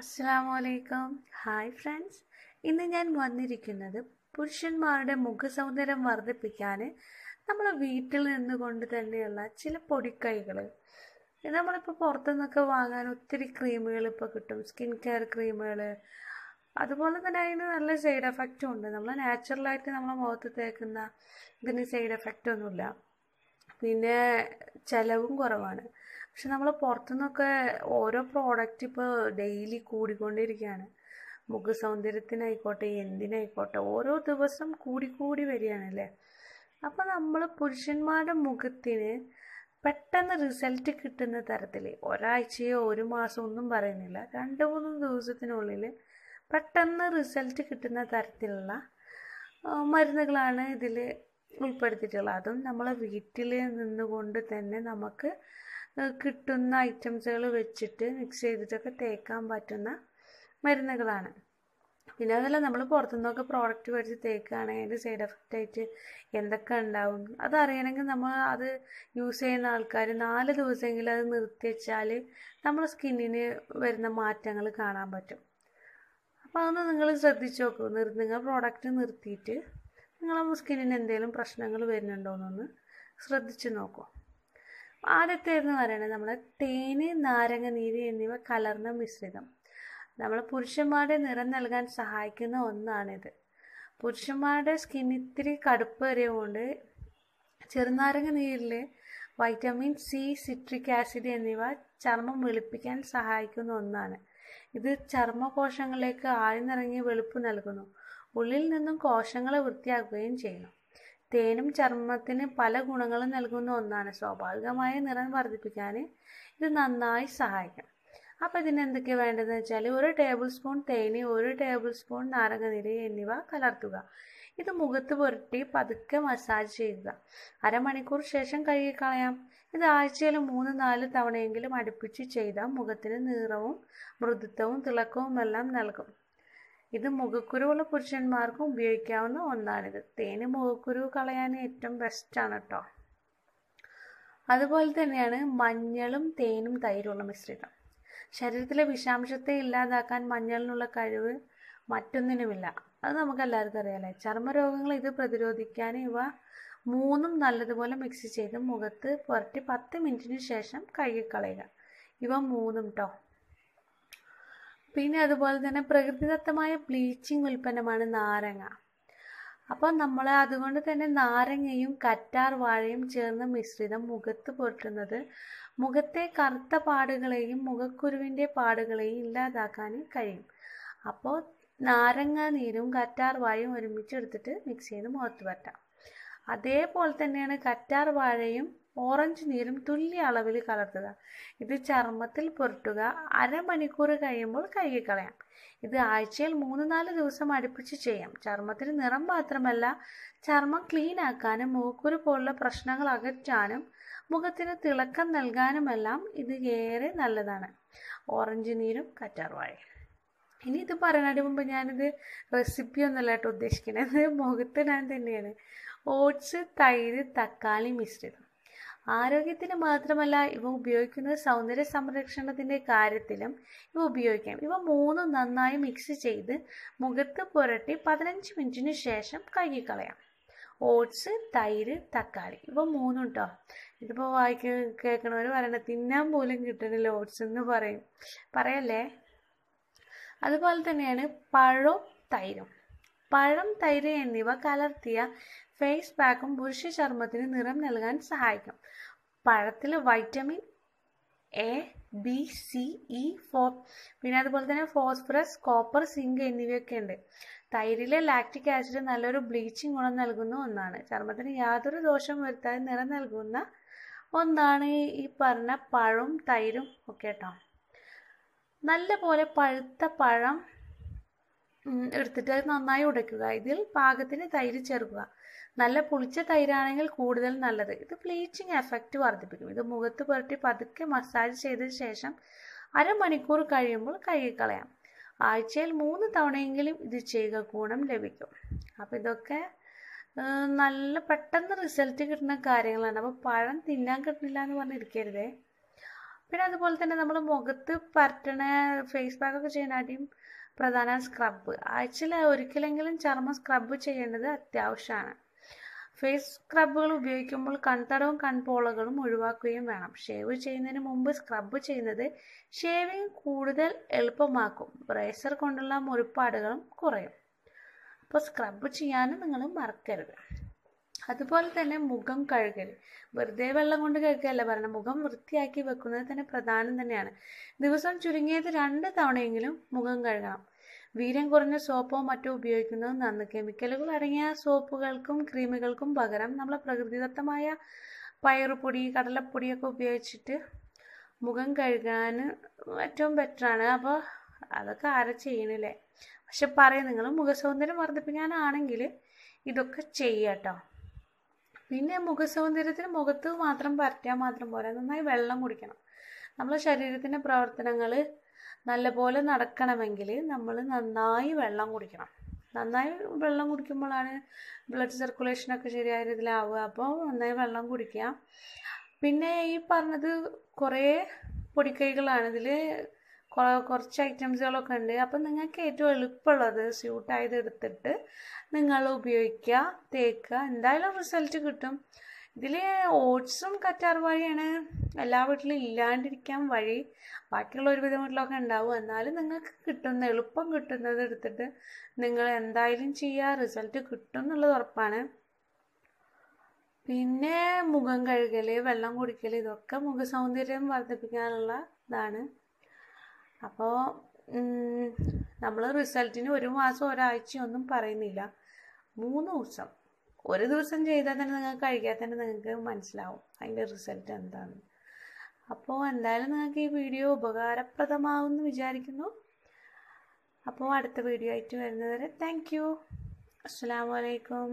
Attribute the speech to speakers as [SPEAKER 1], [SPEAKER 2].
[SPEAKER 1] അസ്സാമലൈക്കും hi friends ഇന്ന് ഞാൻ വന്നിരിക്കുന്നത് പുരുഷന്മാരുടെ മുഖസൗന്ദര്യം വർദ്ധിപ്പിക്കാൻ നമ്മൾ വീട്ടിൽ നിന്നുകൊണ്ട് തന്നെയുള്ള ചില പൊടിക്കൈകൾ നമ്മളിപ്പോൾ പുറത്തുനിന്നൊക്കെ വാങ്ങാൻ ഒത്തിരി ക്രീമുകൾ ഇപ്പോൾ കിട്ടും സ്കിൻ കെയർ ക്രീമുകൾ അതുപോലെ തന്നെ അതിന് നല്ല സൈഡ് എഫക്റ്റും ഉണ്ട് നമ്മൾ നാച്ചുറലായിട്ട് നമ്മളെ മുഖത്ത് തേക്കുന്ന ഇതിന് സൈഡ് എഫക്റ്റ് ഒന്നുമില്ല പിന്നെ ചിലവും കുറവാണ് പക്ഷെ നമ്മൾ പുറത്തുനിന്നൊക്കെ ഓരോ പ്രോഡക്റ്റ് ഇപ്പോൾ ഡെയിലി കൂടിക്കൊണ്ടിരിക്കുകയാണ് മുഖസൗന്ദര്യത്തിനായിക്കോട്ടെ എന്തിനായിക്കോട്ടെ ഓരോ ദിവസം കൂടിക്കൂടി വരികയാണല്ലേ അപ്പം നമ്മൾ പുരുഷന്മാരുടെ മുഖത്തിന് പെട്ടെന്ന് റിസൾട്ട് കിട്ടുന്ന തരത്തിൽ ഒരാഴ്ചയോ ഒരു മാസമോ ഒന്നും പറയുന്നില്ല രണ്ട് മൂന്ന് ദിവസത്തിനുള്ളിൽ പെട്ടെന്ന് റിസൾട്ട് കിട്ടുന്ന തരത്തിലുള്ള മരുന്നുകളാണ് ഇതിൽ ഉൾപ്പെടുത്തിയിട്ടുള്ളത് അതും നമ്മളെ വീട്ടിൽ നിന്നുകൊണ്ട് തന്നെ നമുക്ക് കിട്ടുന്ന ഐറ്റംസുകൾ വെച്ചിട്ട് മിക്സ് ചെയ്തിട്ടൊക്കെ തേക്കാൻ പറ്റുന്ന മരുന്നുകളാണ് പിന്നെ അതല്ല നമ്മൾ പുറത്തുനിന്നൊക്കെ പ്രോഡക്റ്റ് മേടിച്ച് തേക്കുകയാണെങ്കിൽ അതിൻ്റെ സൈഡ് എഫക്റ്റ് ആയിട്ട് എന്തൊക്കെ ഉണ്ടാവും അതറിയണമെങ്കിൽ നമ്മൾ അത് യൂസ് ചെയ്യുന്ന ആൾക്കാർ നാല് ദിവസമെങ്കിലും അത് നിർത്തി വെച്ചാൽ നമ്മുടെ സ്കിന്നിന് വരുന്ന മാറ്റങ്ങൾ കാണാൻ പറ്റും അപ്പോൾ അതൊന്ന് നിങ്ങൾ ശ്രദ്ധിച്ച് നോക്കൂ നിർ നിങ്ങൾ പ്രോഡക്റ്റ് നിർത്തിയിട്ട് നിങ്ങളുടെ സ്കിന്നിന് എന്തെങ്കിലും പ്രശ്നങ്ങൾ വരുന്നുണ്ടോ എന്നൊന്ന് ശ്രദ്ധിച്ച് നോക്കൂ ആദ്യത്തെ എന്ന് പറയുന്നത് നമ്മൾ തേന് നാരങ്ങ നീര് എന്നിവ കലർന്ന മിശ്രിതം നമ്മൾ പുരുഷന്മാരുടെ നിറം നൽകാൻ സഹായിക്കുന്ന ഒന്നാണിത് പുരുഷന്മാരുടെ സ്കിൻ ഇത്തിരി കടുപ്പ് വരെയുകൊണ്ട് ചെറുനാരങ്ങ നീരിൽ വൈറ്റമിൻ സി സിട്രിക് ആസിഡ് എന്നിവ ചർമ്മം വെളുപ്പിക്കാൻ സഹായിക്കുന്ന ഒന്നാണ് ഇത് ചർമ്മകോശങ്ങളിലേക്ക് ആഴ്ന്നിറങ്ങി വെളുപ്പ് നൽകുന്നു ഉള്ളിൽ നിന്നും കോശങ്ങളെ വൃത്തിയാക്കുകയും ചെയ്യുന്നു തേനും ചർമ്മത്തിന് പല ഗുണങ്ങളും നൽകുന്ന ഒന്നാണ് സ്വാഭാവികമായ നിറം വർദ്ധിപ്പിക്കാൻ ഇത് നന്നായി സഹായിക്കും അപ്പോൾ ഇതിന് എന്തൊക്കെ വേണ്ടതെന്ന് വെച്ചാൽ ഒരു ടേബിൾ സ്പൂൺ തേന് ഒരു ടേബിൾ സ്പൂൺ നാരങ്ങനീര് എന്നിവ കലർത്തുക ഇത് മുഖത്ത് പുരട്ടി പതുക്കെ മസാജ് ചെയ്യുക അരമണിക്കൂർ ശേഷം കഴുകി കളയാം ഇത് ആഴ്ചയിൽ മൂന്ന് നാല് തവണയെങ്കിലും അടുപ്പിച്ച് ചെയ്താൽ മുഖത്തിന് നീറവും മൃദുത്വവും തിളക്കവും എല്ലാം നൽകും ഇത് മുഖക്കുരുവുള്ള പുരുഷന്മാർക്കും ഉപയോഗിക്കാവുന്ന ഒന്നാണിത് തേന് മുഖക്കുരു കളയാൻ ഏറ്റവും ബെസ്റ്റാണ് കേട്ടോ അതുപോലെ തന്നെയാണ് മഞ്ഞളും തേനും തൈരുള്ള മിശ്രിതം ശരീരത്തിലെ വിഷാംശത്തെ ഇല്ലാതാക്കാൻ മഞ്ഞളിനുള്ള കഴിവ് മറ്റൊന്നിനുമില്ല അത് നമുക്ക് എല്ലാവർക്കും അറിയാലേ ചർമ്മരോഗങ്ങൾ ഇത് പ്രതിരോധിക്കാൻ ഇവ മൂന്നും നല്ലതുപോലെ മിക്സ് ചെയ്ത് മുഖത്ത് പുരട്ടി പത്ത് മിനിറ്റിന് ശേഷം കഴുകിക്കളയുക ഇവ മൂന്നും കേട്ടോ പിന്നെ അതുപോലെ തന്നെ പ്രകൃതിദത്തമായ ബ്ലീച്ചിങ് ഉൽപ്പന്നമാണ് നാരങ്ങ അപ്പോൾ നമ്മൾ അതുകൊണ്ട് തന്നെ നാരങ്ങയും കറ്റാർ വാഴയും ചേർന്ന മിശ്രിതം മുഖത്ത് പുരട്ടുന്നത് മുഖത്തെ കറുത്ത പാടുകളെയും മുഖക്കുരുവിൻ്റെ പാടുകളെയും ഇല്ലാതാക്കാൻ കഴിയും അപ്പോൾ നാരങ്ങ നീരും കറ്റാർ വാഴയും ഒരുമിച്ച് എടുത്തിട്ട് മിക്സ് ചെയ്ത് മുഖത്ത് പറ്റാം അതേപോലെ തന്നെയാണ് കറ്റാർ വാഴയും ഓറഞ്ച് നീരും തുല്യ അളവിൽ കലർത്തുക ഇത് ചർമ്മത്തിൽ പുരട്ടുക അരമണിക്കൂർ കഴിയുമ്പോൾ കളയാം ഇത് ആഴ്ചയിൽ മൂന്ന് നാല് ദിവസം അടുപ്പിച്ച് ചെയ്യാം ചർമ്മത്തിന് നിറം മാത്രമല്ല ചർമ്മം ക്ലീൻ ആക്കാനും മൂക്കുരു പോലുള്ള പ്രശ്നങ്ങൾ അകറ്റാനും മുഖത്തിന് തിളക്കം നൽകാനുമെല്ലാം ഇത് ഏറെ നല്ലതാണ് ഓറഞ്ച് നീരും കറ്റാർ വാഴയും ഇനി ഇത് പറയുന്നതിന് മുമ്പ് ഞാനിത് റെസിപ്പി ഒന്നുമല്ല കേട്ടോ ഉദ്ദേശിക്കുന്നത് മുഖത്ത് തന്നെയാണ് ഓട്സ് തൈര് തക്കാളി മിശ്രിതം ആരോഗ്യത്തിന് മാത്രമല്ല ഇവ ഉപയോഗിക്കുന്നത് സൗന്ദര്യ സംരക്ഷണത്തിൻ്റെ കാര്യത്തിലും ഇവ ഉപയോഗിക്കാം ഇവ മൂന്നും നന്നായി മിക്സ് ചെയ്ത് മുഖത്ത് പുരട്ടി പതിനഞ്ച് മിനിറ്റിന് ശേഷം കഴുകിക്കളയാം ഓട്സ് തൈര് തക്കാളി ഇവ മൂന്നും കേട്ടോ ഇതിപ്പോൾ വായിക്ക കേൾക്കണവർ പറയണ തിന്നാൻ പോലും കിട്ടണില്ല ഓട്സ് എന്ന് പറയും പറയല്ലേ അതുപോലെ തന്നെയാണ് പഴവും തൈരും പഴം തൈര് എന്നിവ കലർത്തിയ ഫേസ് പാക്കും പുരുഷ ചർമ്മത്തിന് നിറം നൽകാൻ സഹായിക്കും പഴത്തിൽ vitamin A B C E ഫോ പിന്നെ അതുപോലെ തന്നെ ഫോസ്ഫറസ് കോപ്പർ സിങ്ക് എന്നിവയൊക്കെ ഉണ്ട് തൈരിലെ ലാക്റ്റിക് ആസിഡ് നല്ലൊരു ബ്ലീച്ചിങ് ഗുണം നൽകുന്ന ഒന്നാണ് ചർമ്മത്തിന് യാതൊരു ദോഷം വരുത്താതെ നിറം നൽകുന്ന ഒന്നാണ് ഈ പറഞ്ഞ പഴവും തൈരും ഒക്കെ കേട്ടോ നല്ല പോലെ പഴുത്ത പഴം എടുത്തിട്ട് അത് നന്നായി ഉടയ്ക്കുക ഇതിൽ പാകത്തിന് തൈര് ചേർക്കുക നല്ല പുളിച്ച തൈരാണെങ്കിൽ കൂടുതൽ നല്ലത് ഇത് ബ്ലീച്ചിങ് എഫക്റ്റ് വർദ്ധിപ്പിക്കും ഇത് മുഖത്ത് പുരട്ടി പതുക്കെ മസാജ് ചെയ്ത ശേഷം അരമണിക്കൂർ കഴിയുമ്പോൾ കഴുകിക്കളയാം ആഴ്ചയിൽ മൂന്ന് തവണയെങ്കിലും ഇത് ചെയ്യുക ഗുണം ലഭിക്കും അപ്പം ഇതൊക്കെ നല്ല പെട്ടെന്ന് റിസൾട്ട് കിട്ടുന്ന കാര്യങ്ങളാണ് അപ്പോൾ പഴം തിന്നാൻ കിട്ടുന്നില്ല എന്ന് പറഞ്ഞിരിക്കരുതേ പിന്നെ അതുപോലെ തന്നെ നമ്മൾ മുഖത്ത് പരട്ടണ ഫേസ് പാക്കൊക്കെ ചെയ്യുന്ന അടിയും പ്രധാന സ്ക്രബ് ആഴ്ചയിൽ ഒരിക്കലെങ്കിലും ചർമ്മം സ്ക്രബ് ചെയ്യേണ്ടത് അത്യാവശ്യമാണ് ഫേസ് സ്ക്രബുകൾ ഉപയോഗിക്കുമ്പോൾ കൺതടവും കൺപോളകളും ഒഴിവാക്കുകയും വേണം ഷേവ് ചെയ്യുന്നതിന് മുമ്പ് സ്ക്രബ് ചെയ്യുന്നത് ഷേവിംഗ് കൂടുതൽ എളുപ്പമാക്കും ബ്രേസർ കൊണ്ടുള്ള മുറിപ്പാടുകളും കുറയും അപ്പോൾ സ്ക്രബ് ചെയ്യാനും നിങ്ങൾ മറക്കരുത് അതുപോലെ തന്നെ മുഖം കഴുകൽ വെറുതെ വെള്ളം കൊണ്ട് കഴുകുകയല്ല പറയണം മുഖം വൃത്തിയാക്കി വെക്കുന്നത് തന്നെ പ്രധാനം തന്നെയാണ് ദിവസം ചുരുങ്ങിയത് രണ്ട് തവണയെങ്കിലും മുഖം കഴുകണം വീര്യം കുറഞ്ഞ സോപ്പോ മറ്റോ ഉപയോഗിക്കുന്നത് നന്ന് കെമിക്കലുകൾ അടങ്ങിയ സോപ്പുകൾക്കും ക്രീമുകൾക്കും പകരം നമ്മൾ പ്രകൃതിദത്തമായ പയറുപൊടി കടലപ്പൊടിയൊക്കെ ഉപയോഗിച്ചിട്ട് മുഖം കഴുകാൻ ഏറ്റവും ബെറ്ററാണ് അപ്പോൾ അതൊക്കെ ആരും ചെയ്യണില്ലേ പക്ഷെ പറയും നിങ്ങൾ മുഖസൗന്ദര്യം വർദ്ധിപ്പിക്കാനാണെങ്കിൽ ഇതൊക്കെ ചെയ്യാട്ടോ പിന്നെ മുഖസൗന്ദര്യത്തിന് മുഖത്ത് മാത്രം പരറ്റാൻ മാത്രം പോരാ നന്നായി വെള്ളം കുടിക്കണം നമ്മളെ ശരീരത്തിൻ്റെ പ്രവർത്തനങ്ങൾ നല്ലപോലെ നടക്കണമെങ്കിൽ നമ്മൾ നന്നായി വെള്ളം കുടിക്കണം നന്നായി വെള്ളം കുടിക്കുമ്പോഴാണ് ബ്ലഡ് സർക്കുലേഷനൊക്കെ ശരിയായ രീതിയിലാവുക അപ്പോൾ നന്നായി വെള്ളം കുടിക്കുക പിന്നെ ഈ പറഞ്ഞത് കുറേ പൊടിക്കൈകളാണ് ഇതിൽ കുറച്ച് ഐറ്റംസുകളൊക്കെ ഉണ്ട് അപ്പം നിങ്ങൾക്ക് ഏറ്റവും എളുപ്പമുള്ളത് സ്യൂട്ടായത് എടുത്തിട്ട് നിങ്ങൾ ഉപയോഗിക്കുക തേക്കുക എന്തായാലും റിസൾട്ട് കിട്ടും ഇതിൽ ഓട്സും കറ്റാർവാഴയാണ് എല്ലാ വീട്ടിലും ഇല്ലാണ്ടിരിക്കാൻ വഴി ബാക്കിയുള്ള ഒരുവിധ വീട്ടിലൊക്കെ ഉണ്ടാവും എന്നാലും നിങ്ങൾക്ക് കിട്ടുന്ന എളുപ്പം കിട്ടുന്നത് എടുത്തിട്ട് നിങ്ങൾ എന്തായാലും ചെയ്യുക റിസൾട്ട് കിട്ടും എന്നുള്ളത് ഉറപ്പാണ് പിന്നെ മുഖം കഴുകൽ വെള്ളം കുടിക്കൽ ഇതൊക്കെ മുഖസൗന്ദര്യം വർദ്ധിപ്പിക്കാനുള്ള ഇതാണ് അപ്പോൾ നമ്മൾ റിസൾട്ടിന് ഒരു മാസം ഒരാഴ്ചയൊന്നും പറയുന്നില്ല മൂന്ന് ദിവസം ഒരു ദിവസം ചെയ്താൽ തന്നെ നിങ്ങൾക്ക് കഴിക്കാൻ തന്നെ നിങ്ങൾക്ക് മനസ്സിലാവും അതിൻ്റെ റിസൾട്ട് എന്താണ് അപ്പോൾ എന്തായാലും നിങ്ങൾക്ക് ഈ വീഡിയോ ഉപകാരപ്രദമാവുമെന്ന് വിചാരിക്കുന്നു അപ്പോൾ അടുത്ത വീഡിയോ ആയിട്ട് വരുന്നവരെ താങ്ക് യു അസ്സാം വലൈക്കും